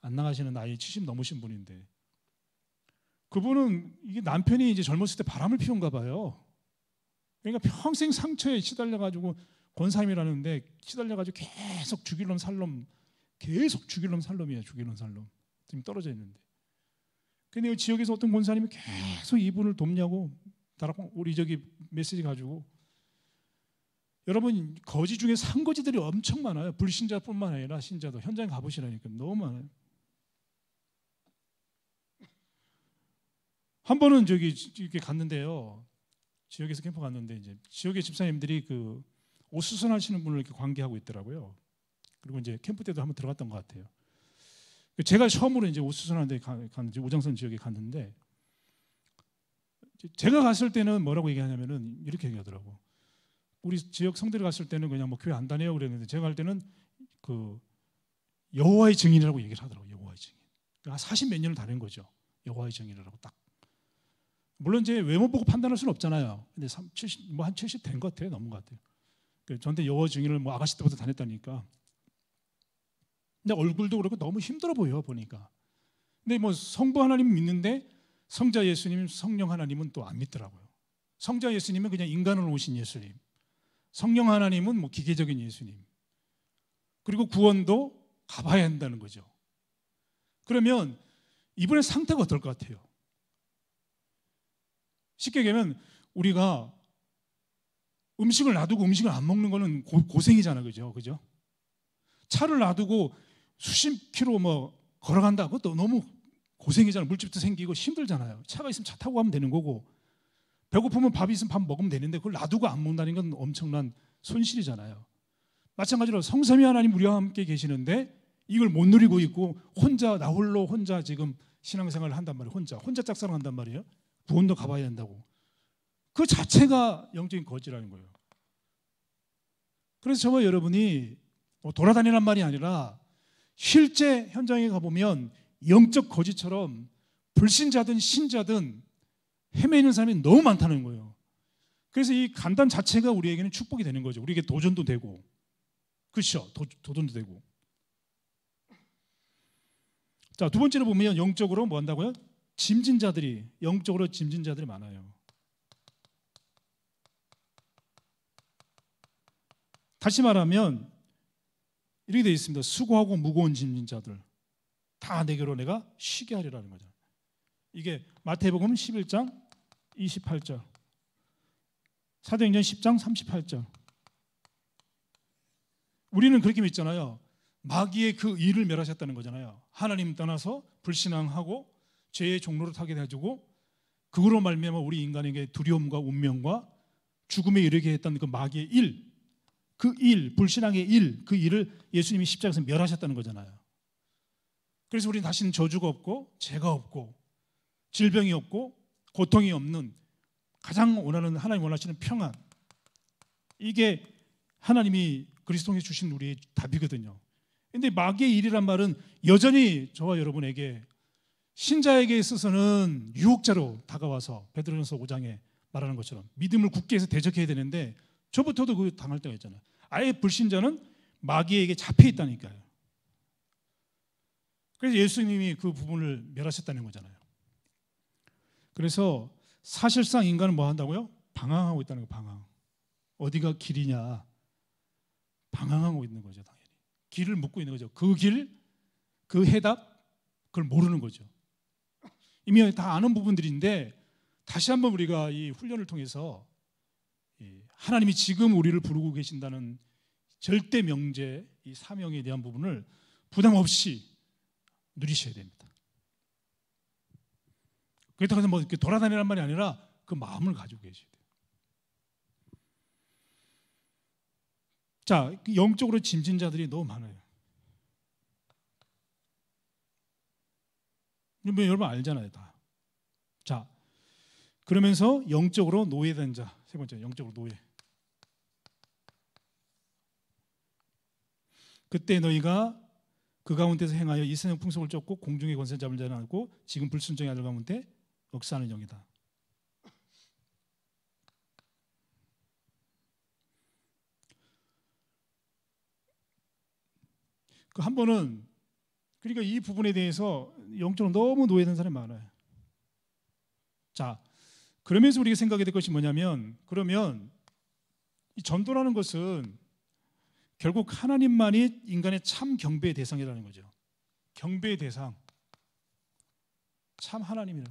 Speaker 1: 안 나가시는 나이 70 넘으신 분인데 그분은 이게 남편이 이제 젊었을 때 바람을 피운가 봐요. 그러니까 평생 상처에 시달려 가지고 권삼이라는데 시달려 가지고 계속 죽일 놈 살놈 계속 죽일 놈 살놈이야 죽일 놈 살놈 지금 떨어져 있는데. 근데 이 지역에서 어떤 권사님이 계속 이분을 돕냐고 다락방 우리 저기 메시지 가지고 여러분 거지 중에 상거지들이 엄청 많아요 불신자뿐만 아니라 신자도 현장 가보시라니까 너무 많아요. 한 번은 저기 이렇게 갔는데요. 지역에서 캠프 갔는데 이제 지역의 집사님들이 그옷 수선하시는 분을 이렇게 관계하고 있더라고요. 그리고 이제 캠프 때도 한번 들어갔던 것 같아요. 그 제가 처음으로 이제 옷 수선하는 데 갔는지 오장선 지역에 갔는데 제가 갔을 때는 뭐라고 얘기하냐면은 이렇게 얘기하더라고. 우리 지역 성대를 갔을 때는 그냥 뭐 교회 안 다녀요 그랬는데 제가 할 때는 그 여호와의 증인이라고 얘기를 하더라고 요 여호와의 증인. 그러니까 40몇 년을 다닌 거죠. 여호와의 증인이라고 딱 물론 제 외모 보고 판단할 수는 없잖아요. 근데 70, 뭐한70 된 것 같아요. 넘은 것 같아요. 전대 여호 증인을 뭐 아가씨 때부터 다녔다니까. 근데 얼굴도 그렇고 너무 힘들어 보여 보니까. 근데 뭐 성부 하나님 믿는데 성자 예수님, 성령 하나님은 또 안 믿더라고요. 성자 예수님은 그냥 인간으로 오신 예수님. 성령 하나님은 뭐 기계적인 예수님. 그리고 구원도 가봐야 한다는 거죠. 그러면 이번에 상태가 어떨 것 같아요? 쉽게 얘기하면 우리가 음식을 놔두고 음식을 안 먹는 거는 고, 생이잖아 그죠? 그죠? 차를 놔두고 수십 킬로 뭐 걸어간다. 그것도 너무 고생이잖아. 물집도 생기고 힘들잖아요. 차가 있으면 차 타고 가면 되는 거고 배고프면 밥이 있으면 밥 먹으면 되는데 그걸 놔두고 안 먹는다는 건 엄청난 손실이잖아요. 마찬가지로 성삼위 하나님 우리와 함께 계시는데 이걸 못 누리고 있고 혼자 나 홀로 혼자 지금 신앙생활을 한단 말이에요. 혼자 혼자 짝사랑한단 말이에요. 구원도 가봐야 된다고. 그 자체가 영적인 거지라는 거예요. 그래서 저와 여러분이 뭐 돌아다니란 말이 아니라 실제 현장에 가보면 영적 거지처럼 불신자든 신자든 헤매는 사람이 너무 많다는 거예요. 그래서 이 간담 자체가 우리에게는 축복이 되는 거죠. 우리에게 도전도 되고. 그렇 도전도 되고. 자, 두 번째로 보면 영적으로 뭐 한다고요? 짐진 자들이 영적으로 짐진 자들이 많아요. 다시 말하면 이렇게 되어 있습니다. 수고하고 무거운 짐진 자들 다 내게로 내가 쉬게 하리라는 거죠. 이게 마태복음 11장 28절 사도행전 10장 38절 우리는 그렇게 믿잖아요. 마귀의 그 일을 멸하셨다는 거잖아요. 하나님 떠나서 불신앙하고 죄의 종로를 타게 돼가지고 그걸로 말미암아 우리 인간에게 두려움과 운명과 죽음에 이르게 했던 그 마귀의 일, 그 일, 불신앙의 일, 그 일을 예수님이 십자가에서 멸하셨다는 거잖아요. 그래서 우리는 다시는 저주가 없고 죄가 없고 질병이 없고 고통이 없는 가장 원하는 하나님 원하시는 평안 이게 하나님이 그리스도에 주신 우리의 답이거든요. 근데 마귀의 일이란 말은 여전히 저와 여러분에게 신자에게 있어서는 유혹자로 다가와서 베드로전서 5장에 말하는 것처럼 믿음을 굳게 해서 대적해야 되는데 저부터도 그 당할 때가 있잖아요. 아예 불신자는 마귀에게 잡혀 있다니까요. 그래서 예수님이 그 부분을 멸하셨다는 거잖아요. 그래서 사실상 인간은 뭐 한다고요? 방황하고 있다는 거 방황. 어디가 길이냐? 방황하고 있는 거죠, 당연히. 길을 묻고 있는 거죠. 그 길, 그 해답, 그걸 모르는 거죠. 이미 다 아는 부분들인데 다시 한번 우리가 이 훈련을 통해서 하나님이 지금 우리를 부르고 계신다는 절대 명제 이 사명에 대한 부분을 부담 없이 누리셔야 됩니다. 그렇다고 해서 뭐 이렇게 돌아다니란 말이 아니라 그 마음을 가지고 계셔야 돼요. 자, 그 영적으로 짐진 자들이 너무 많아요. 뭐 여러분 알잖아요 다. 자 그러면서 영적으로 노예된 자 세 번째 영적으로 노예. 그때 너희가 그 가운데서 행하여 이 세상 풍속을 쫓고 공중의 권세 잡을 자는 않고 지금 불순종의 아들 가운데 역사하는 영이다. 그 한 번은 그러니까 이 부분에 대해서 영적으로 너무 노예된 사람이 많아요. 자, 그러면서 우리가 생각해야 될 것이 뭐냐면 그러면 이 전도라는 것은 결국 하나님만이 인간의 참 경배의 대상이라는 거죠. 경배의 대상. 참 하나님이라.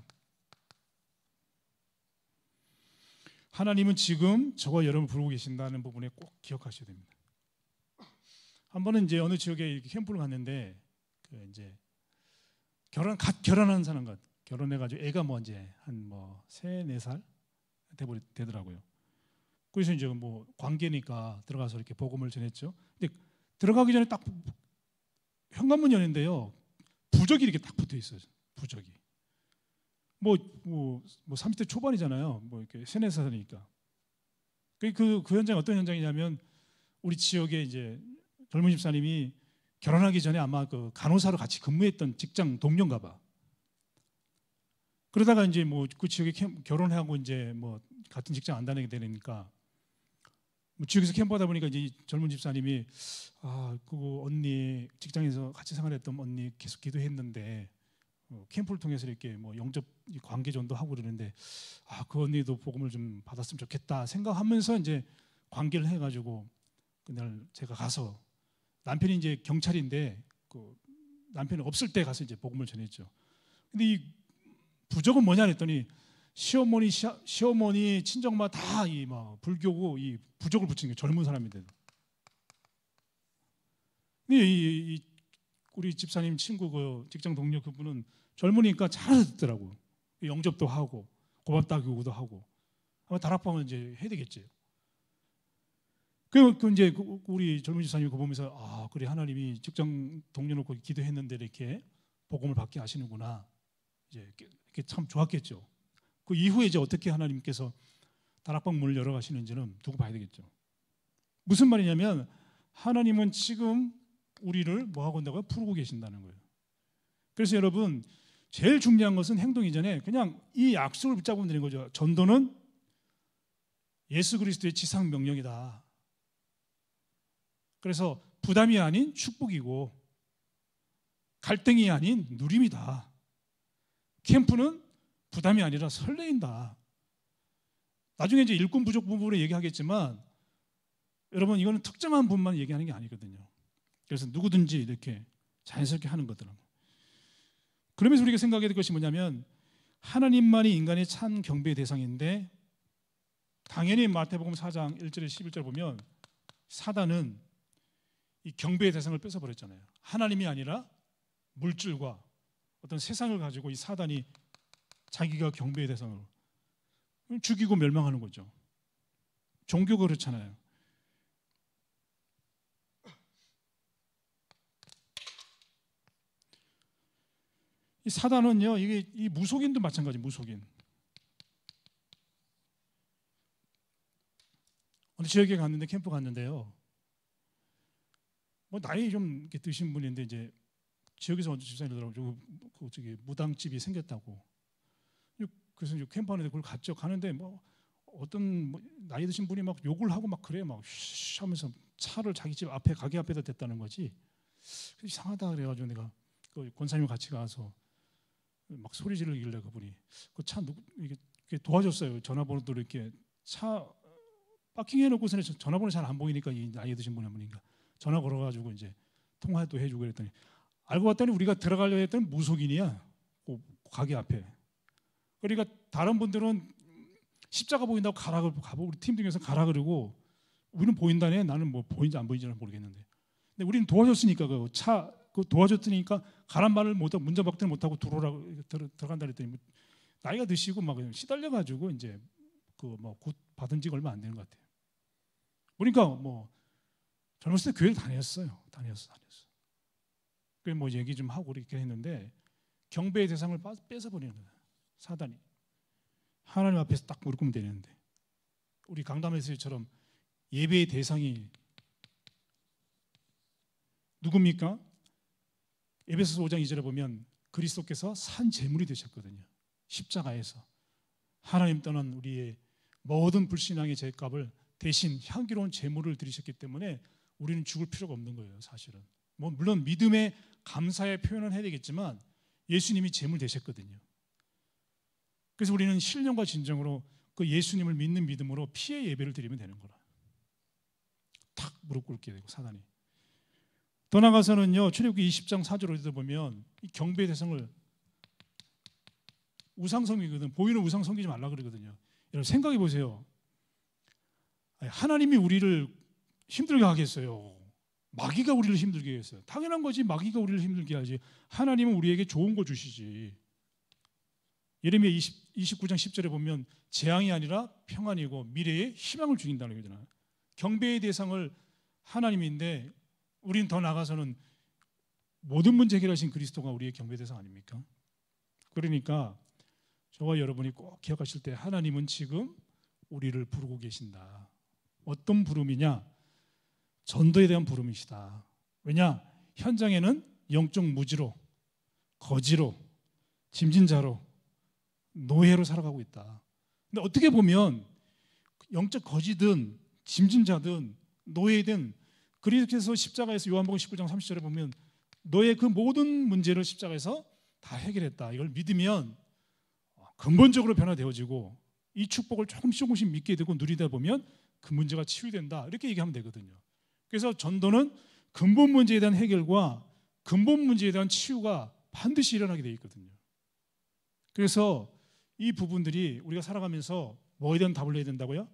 Speaker 1: 하나님은 지금 저와 여러분 부르고 계신다는 부분에 꼭 기억하셔야 됩니다. 한 번은 이제 어느 지역에 캠프를 갔는데 그 이제 결혼 갓 결혼한 사람과 결혼해가지고 애가 뭐 이제 한 뭐 세네살 되버리 되더라고요. 그래서 이제 뭐 관계니까 들어가서 이렇게 복음을 전했죠. 근데 들어가기 전에 딱 현관문 열는데요 부적이 이렇게 딱 붙어 있어요. 부적이. 뭐, 뭐, 뭐 30대 초반이잖아요. 뭐 이렇게 세 네 살이니까. 그, 그, 그 현장이 어떤 현장이냐면 우리 지역에 이제 젊은 집사님이 결혼하기 전에 아마 그 간호사로 같이 근무했던 직장 동료인가 봐. 그러다가 이제 뭐 그 지역에 캠, 결혼하고 이제 뭐 같은 직장 안 다니게 되니까 뭐 지역에서 캠프하다 보니까 이제 젊은 집사님이 아, 그 언니 직장에서 같이 생활했던 언니 계속 기도했는데 어, 캠프를 통해서 이렇게 뭐 영접 관계전도 하고 그러는데 아, 그 언니도 복음을 좀 받았으면 좋겠다 생각하면서 이제 관계를 해가지고 그날 제가 가서 남편이 이제 경찰인데 그 남편이 없을 때 가서 이제 복음을 전했죠. 근데 이 부적은 뭐냐 했더니 시어머니 시아, 시어머니 친정마 다 이막 뭐 불교고 이 부적을 붙인 게 젊은 사람인데 근데 이, 이 우리 집사님 친구 그 직장 동료 그분은 젊으니까 잘 듣더라고. 영접도 하고 고맙다교구도 하고 아마 다락방은 이제 해야 되겠지. 그, 그 이제 그, 그 우리 젊은 집사님이 그 보면서 아 그래 하나님이 직장 동료 놓고 기도했는데 이렇게 복음을 받게 하시는구나 이제 이렇게 참 좋았겠죠. 그 이후에 이제 어떻게 하나님께서 다락방 문을 열어 가시는지는 두고 봐야 되겠죠. 무슨 말이냐면 하나님은 지금 우리를 뭐 하고 있다고요? 풀고 계신다는 거예요. 그래서 여러분 제일 중요한 것은 행동 이전에 그냥 이 약속을 붙잡으면 되는 거죠. 전도는 예수 그리스도의 지상 명령이다. 그래서 부담이 아닌 축복이고 갈등이 아닌 누림이다. 캠프는 부담이 아니라 설레인다. 나중에 이제 일꾼 부족 부분을 얘기하겠지만 여러분 이거는 특정한 분만 얘기하는 게 아니거든요. 그래서 누구든지 이렇게 자연스럽게 하는 거더라고요. 그러면서 우리가 생각해야 될 것이 뭐냐면 하나님만이 인간의 찬 경배의 대상인데 당연히 마태복음 4장 1절에 11절 보면 사단은 이 경배의 대상을 뺏어버렸잖아요. 하나님이 아니라 물질과 어떤 세상을 가지고 이 사단이 자기가 경배의 대상을 죽이고 멸망하는 거죠. 종교가 그렇잖아요. 이 사단은요, 이게 이 무속인도 마찬가지, 무속인. 어느 지역에 갔는데 캠프 갔는데요. 뭐 나이 좀 이렇게 드신 분인데 이제 지역에서 먼저 집사님이더라고요. 그 저기 무당집이 생겼다고. 그래서 이제 캠프 안에 그걸 갔죠. 가는데 뭐 어떤 뭐 나이 드신 분이 막 욕을 하고 막 그래 막 쉬쉬 하면서 차를 자기 집 앞에 가게 앞에다 댔다는 거지. 이상하다 그래가지고 내가 그 권사님 같이 가서 막 소리 지르길래 그분이 그차 누구 이게 도와줬어요. 전화번호도 이렇게 차 어, 파킹해 놓고서는 전화번호 잘 안 보이니까 이 나이 드신 분이 한 분인가. 전화 걸어가지고 이제 통화도 해주고 그랬더니 알고 봤더니 우리가 들어가려 했던 무속인이야 그 가게 앞에. 그러니까 다른 분들은 십자가 보인다고 가라 가고 우리 팀 중에서 가라 그러고 우리는 보인다네 나는 뭐 보인지 안 보인지는 모르겠는데. 근데 우리는 도와줬으니까 그 차 그 도와줬으니까 가란 말을 못하고 문자 박대를 못하고 들어오라고 들어간다 그랬더니 뭐 나이가 드시고 막 시달려 가지고 이제 그 뭐 곧 받은 지 얼마 안 되는 것 같아요. 그러니까 뭐 젊었을 때 교회를 다녔어요. 다녔어, 다녔어. 교뭐 얘기 좀 하고 이렇게 했는데 경배의 대상을 뺏어 버리는 거야. 사단이 하나님 앞에서 딱 무릎 꿇으면 되는데 우리 강담에서처럼 예배의 대상이 누굽니까? 에베소서 5장 2절에 보면 그리스도께서 산 제물이 되셨거든요. 십자가에서 하나님 떠난 우리의 모든 불신앙의 죄값을 대신 향기로운 제물을 드리셨기 때문에 우리는 죽을 필요가 없는 거예요, 사실은. 뭐 물론 믿음의 감사의 표현을 해야 되겠지만 예수님이 제물 되셨거든요. 그래서 우리는 신령과 진정으로 그 예수님을 믿는 믿음으로 피해 예배를 드리면 되는 거라. 탁 무릎 꿇게 되고 사단이. 더 나가서는요 출애굽기 20장 4절을 보면 이 경배 대상을 우상 성이거든 보이는 우상 섬기지 말라 그러거든요. 여러분 생각해 보세요. 하나님이 우리를 힘들게 하겠어요. 마귀가 우리를 힘들게 했어요. 당연한 거지. 마귀가 우리를 힘들게 하지. 하나님은 우리에게 좋은 거 주시지. 예레미야 20, 29장 10절에 보면 재앙이 아니라 평안이고 미래에 희망을 주인다는 거잖아요. 경배의 대상을 하나님인데 우린 더 나가서는 모든 문제 해결하신 그리스도가 우리의 경배 대상 아닙니까? 그러니까 저와 여러분이 꼭 기억하실 때 하나님은 지금 우리를 부르고 계신다. 어떤 부름이냐? 전도에 대한 부름이시다. 왜냐? 현장에는 영적 무지로, 거지로, 짐진자로, 노예로 살아가고 있다. 근데 어떻게 보면 영적 거지든 짐진자든 노예든 그리스도께서 십자가에서 요한복음 19장 30절에 보면 너의 그 모든 문제를 십자가에서 다 해결했다. 이걸 믿으면 근본적으로 변화되어지고 이 축복을 조금씩 조금씩 믿게 되고 누리다 보면 그 문제가 치유된다. 이렇게 얘기하면 되거든요. 그래서 전도는 근본 문제에 대한 해결과 근본 문제에 대한 치유가 반드시 일어나게 되어 있거든요. 그래서 이 부분들이 우리가 살아가면서 뭐에 대한 답을 내야 된다고요?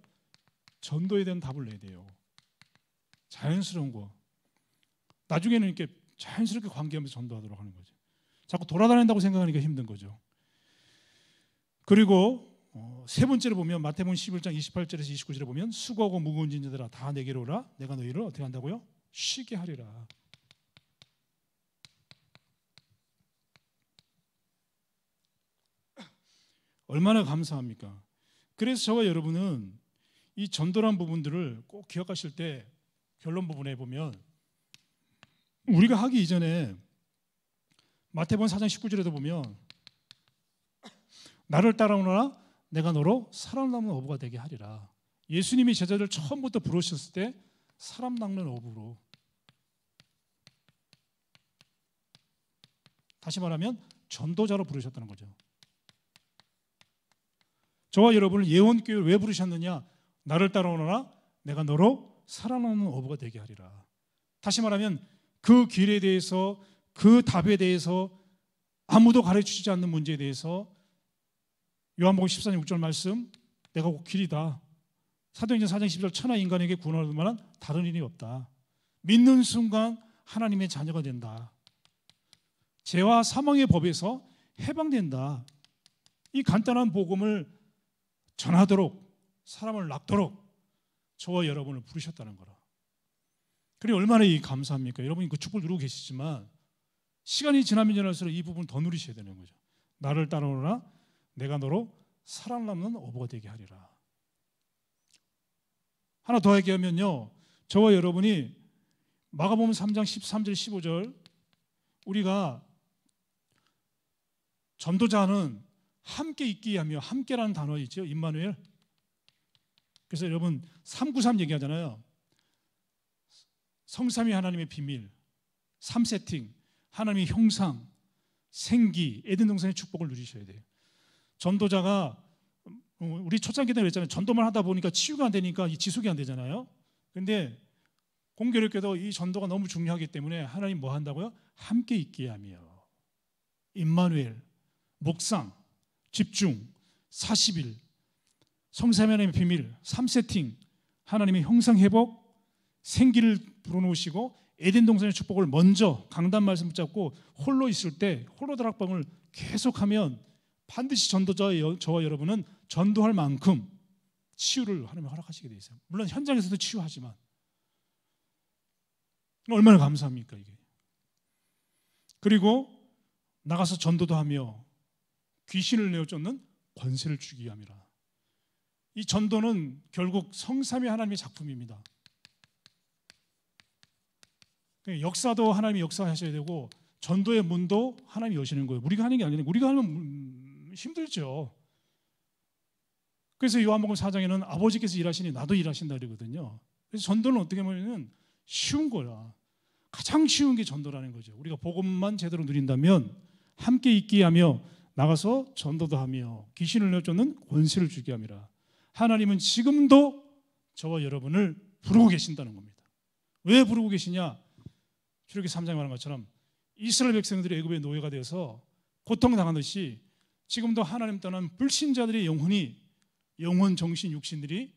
Speaker 1: 전도에 대한 답을 내야 돼요. 자연스러운 거. 나중에는 이렇게 자연스럽게 관계하면서 전도하도록 하는 거죠. 자꾸 돌아다닌다고 생각하니까 힘든 거죠. 그리고 어, 세 번째로 보면 마태복음 11장 28절에서 29절에 보면 수고하고 무거운 진자들아 다 내게로 오라 내가 너희를 어떻게 한다고요? 쉬게 하리라. 얼마나 감사합니까? 그래서 저와 여러분은 이 전도란 부분들을 꼭 기억하실 때 결론 부분에 보면 우리가 하기 이전에 마태복음 4장 19절에도 보면 나를 따라오너라 내가 너로 사람 남는 어부가 되게 하리라. 예수님이 제자들 처음부터 부르셨을 때 사람 낚는 어부로 다시 말하면 전도자로 부르셨다는 거죠. 저와 여러분을 예원교회를 왜 부르셨느냐? 나를 따라오너라 내가 너로 살아남는 어부가 되게 하리라. 다시 말하면 그 길에 대해서 그 답에 대해서 아무도 가르치지 않는 문제에 대해서 요한복음 14장 6절 말씀 내가 곧 길이다. 사도행전 4장 10절 천하 인간에게 구원을 얻을 만한 다른 일이 없다. 믿는 순간 하나님의 자녀가 된다. 죄와 사망의 법에서 해방된다. 이 간단한 복음을 전하도록 사람을 낳도록 저와 여러분을 부르셨다는 거라. 그리 얼마나 감사합니까? 여러분이 그 축복을 누르고 계시지만 시간이 지나면 지날수록 이 부분 더 누리셔야 되는 거죠. 나를 따라오라 내가 너로 사랑남는 어부가 되게 하리라. 하나 더 얘기하면요. 저와 여러분이 마가복음 3장 13절 15절 우리가 전도자는 함께 있기 하며 함께라는 단어 있죠. 임마누엘. 그래서 여러분 393 얘기하잖아요. 성삼위 하나님의 비밀, 3세팅, 하나님의 형상, 생기, 에덴 동산의 축복을 누리셔야 돼요. 전도자가 어, 우리 초창기 때 그랬잖아요. 전도만 하다 보니까 치유가 안 되니까 지속이 안 되잖아요. 근데 공교롭게도 이 전도가 너무 중요하기 때문에 하나님 뭐 한다고요? 함께 있게 하며 임마누엘 목상 집중 40일 성사 하나님의 비밀 3세팅 하나님의 형상 회복 생기를 불어넣으시고 에덴 동산의 축복을 먼저 강단 말씀 붙잡고 홀로 있을 때 홀로 다락방을 계속하면 반드시 전도자와 저와 여러분은 전도할 만큼 치유를 하나님 허락하시게 되어 있어요. 물론 현장에서도 치유하지만 얼마나 감사합니까 이게. 그리고 나가서 전도도 하며 귀신을 내어 쫓는 권세를 주기 함이라. 이 전도는 결국 성삼위 하나님의 작품입니다. 그러니까 역사도 하나님이 역사하셔야 되고 전도의 문도 하나님이 여시는 거예요. 우리가 하는 게 아니라 우리가 하면 힘들죠. 그래서 요한복음 4장에는 아버지께서 일하시니 나도 일하신다 그러거든요. 그래서 전도는 어떻게 보면 쉬운 거야. 가장 쉬운 게 전도라는 거죠. 우리가 복음만 제대로 누린다면 함께 있게 하며 나가서 전도도 하며 귀신을 내쫓는 권세를 주게 함이라. 하나님은 지금도 저와 여러분을 부르고 계신다는 겁니다. 왜 부르고 계시냐? 출애기 3장에 말한 것처럼 이스라엘 백성들이 애굽의 노예가 되어서 고통당하 듯이 지금도 하나님 떠난 불신자들의 영혼이 영혼, 정신, 육신들이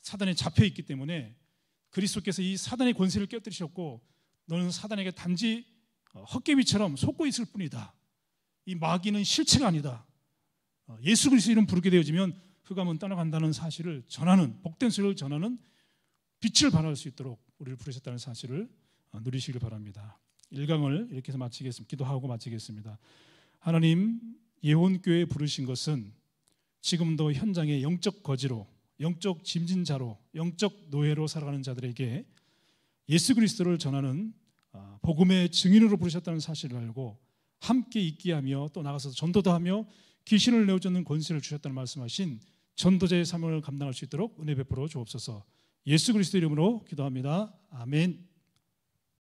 Speaker 1: 사단에 잡혀 있기 때문에 그리스도께서 이 사단의 권세를 깨뜨리셨고 너는 사단에게 단지 어, 헛개비처럼 속고 있을 뿐이다. 이 마귀는 실체가 아니다. 어, 예수 그리스도 이름 부르게 되어지면 흑암은 떠나간다는 사실을 전하는 복된 소리를 전하는 빛을 발할 수 있도록 우리를 부르셨다는 사실을 어, 누리시길 바랍니다. 1강을 이렇게 해서 마치겠습니다. 기도하고 마치겠습니다. 하나님 예원교회 부르신 것은 지금도 현장의 영적 거지로 영적 짐진자로 영적 노예로 살아가는 자들에게 예수 그리스도를 전하는 아, 복음의 증인으로 부르셨다는 사실을 알고 함께 있게 하며 또 나가서 전도도 하며 귀신을 내어주는 권세를 주셨다는 말씀하신 전도자의 삶을 감당할 수 있도록 은혜 베풀어 주옵소서. 예수 그리스도 이름으로 기도합니다. 아멘.